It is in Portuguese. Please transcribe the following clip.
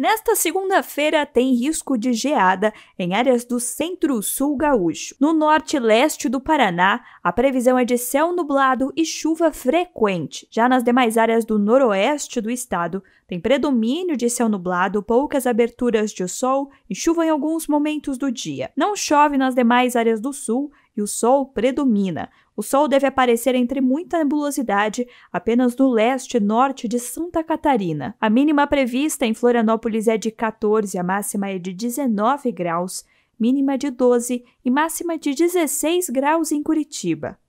Nesta segunda-feira, tem risco de geada em áreas do centro-sul gaúcho. No norte leste do Paraná, a previsão é de céu nublado e chuva frequente. Já nas demais áreas do noroeste do estado, tem predomínio de céu nublado, poucas aberturas de sol e chuva em alguns momentos do dia. Não chove nas demais áreas do sul e o Sol predomina. O Sol deve aparecer entre muita nebulosidade apenas no leste e norte de Santa Catarina. A mínima prevista em Florianópolis é de 14, a máxima é de 19 graus, mínima de 12 e máxima de 16 graus em Curitiba.